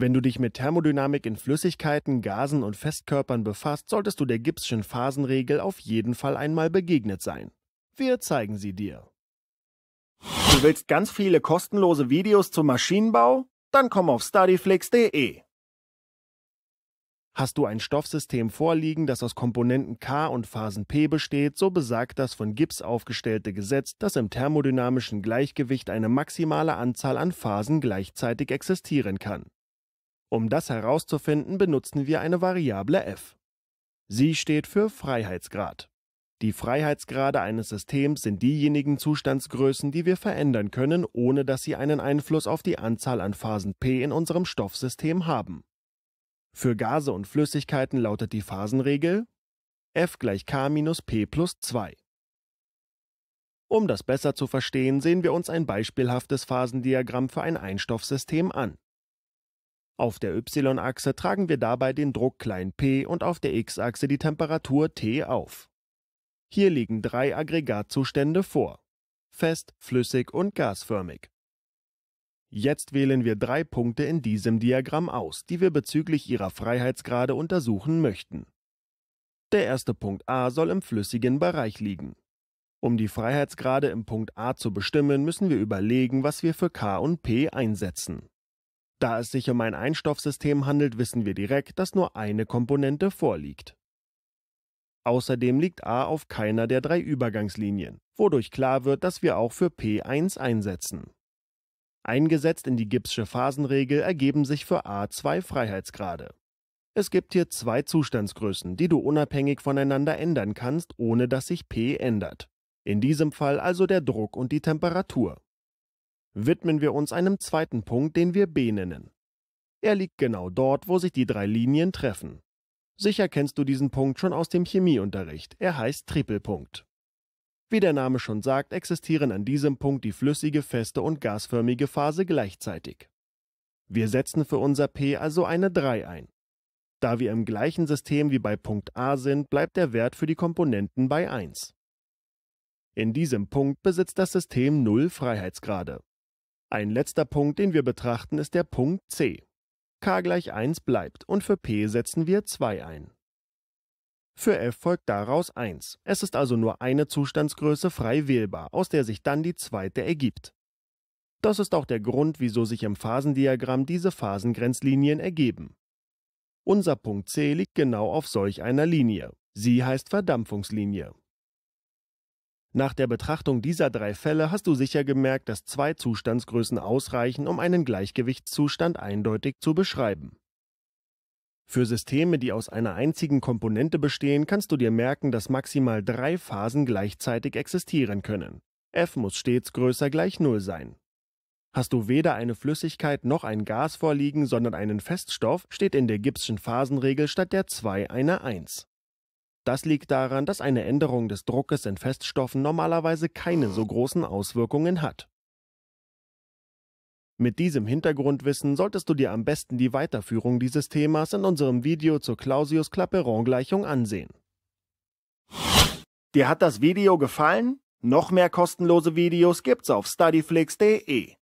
Wenn du dich mit Thermodynamik in Flüssigkeiten, Gasen und Festkörpern befasst, solltest du der Gibbs'schen Phasenregel auf jeden Fall einmal begegnet sein. Wir zeigen sie dir. Du willst ganz viele kostenlose Videos zum Maschinenbau? Dann komm auf studyflix.de. Hast du ein Stoffsystem vorliegen, das aus Komponenten K und Phasen P besteht, so besagt das von Gibbs aufgestellte Gesetz, dass im thermodynamischen Gleichgewicht eine maximale Anzahl an Phasen gleichzeitig existieren kann. Um das herauszufinden, benutzen wir eine Variable f. Sie steht für Freiheitsgrad. Die Freiheitsgrade eines Systems sind diejenigen Zustandsgrößen, die wir verändern können, ohne dass sie einen Einfluss auf die Anzahl an Phasen P in unserem Stoffsystem haben. Für Gase und Flüssigkeiten lautet die Phasenregel F gleich K minus P plus 2. Um das besser zu verstehen, sehen wir uns ein beispielhaftes Phasendiagramm für ein Einstoffsystem an. Auf der y-Achse tragen wir dabei den Druck p und auf der x-Achse die Temperatur T auf. Hier liegen drei Aggregatzustände vor. Fest, flüssig und gasförmig. Jetzt wählen wir drei Punkte in diesem Diagramm aus, die wir bezüglich ihrer Freiheitsgrade untersuchen möchten. Der erste Punkt A soll im flüssigen Bereich liegen. Um die Freiheitsgrade im Punkt A zu bestimmen, müssen wir überlegen, was wir für K und P einsetzen. Da es sich um ein Einstoffsystem handelt, wissen wir direkt, dass nur eine Komponente vorliegt. Außerdem liegt A auf keiner der drei Übergangslinien, wodurch klar wird, dass wir auch für P1 einsetzen. Eingesetzt in die Gibbsche Phasenregel ergeben sich für A zwei Freiheitsgrade. Es gibt hier zwei Zustandsgrößen, die du unabhängig voneinander ändern kannst, ohne dass sich P ändert. In diesem Fall also der Druck und die Temperatur widmen wir uns einem zweiten Punkt, den wir B nennen. Er liegt genau dort, wo sich die drei Linien treffen. Sicher kennst du diesen Punkt schon aus dem Chemieunterricht, er heißt Tripelpunkt. Wie der Name schon sagt, existieren an diesem Punkt die flüssige, feste und gasförmige Phase gleichzeitig. Wir setzen für unser P also eine 3 ein. Da wir im gleichen System wie bei Punkt A sind, bleibt der Wert für die Komponenten bei 1. In diesem Punkt besitzt das System 0 Freiheitsgrade. Ein letzter Punkt, den wir betrachten, ist der Punkt C. k gleich 1 bleibt und für p setzen wir 2 ein. Für f folgt daraus 1. Es ist also nur eine Zustandsgröße frei wählbar, aus der sich dann die zweite ergibt. Das ist auch der Grund, wieso sich im Phasendiagramm diese Phasengrenzlinien ergeben. Unser Punkt C liegt genau auf solch einer Linie. Sie heißt Verdampfungslinie. Nach der Betrachtung dieser drei Fälle hast du sicher gemerkt, dass zwei Zustandsgrößen ausreichen, um einen Gleichgewichtszustand eindeutig zu beschreiben. Für Systeme, die aus einer einzigen Komponente bestehen, kannst du dir merken, dass maximal drei Phasen gleichzeitig existieren können. F muss stets größer gleich Null sein. Hast du weder eine Flüssigkeit noch ein Gas vorliegen, sondern einen Feststoff, steht in der Gibbs'schen Phasenregel statt der 2 eine 1. Das liegt daran, dass eine Änderung des Druckes in Feststoffen normalerweise keine so großen Auswirkungen hat. Mit diesem Hintergrundwissen solltest du dir am besten die Weiterführung dieses Themas in unserem Video zur Clausius-Clapeyron-Gleichung ansehen. Dir hat das Video gefallen? Noch mehr kostenlose Videos gibt's auf studyflix.de.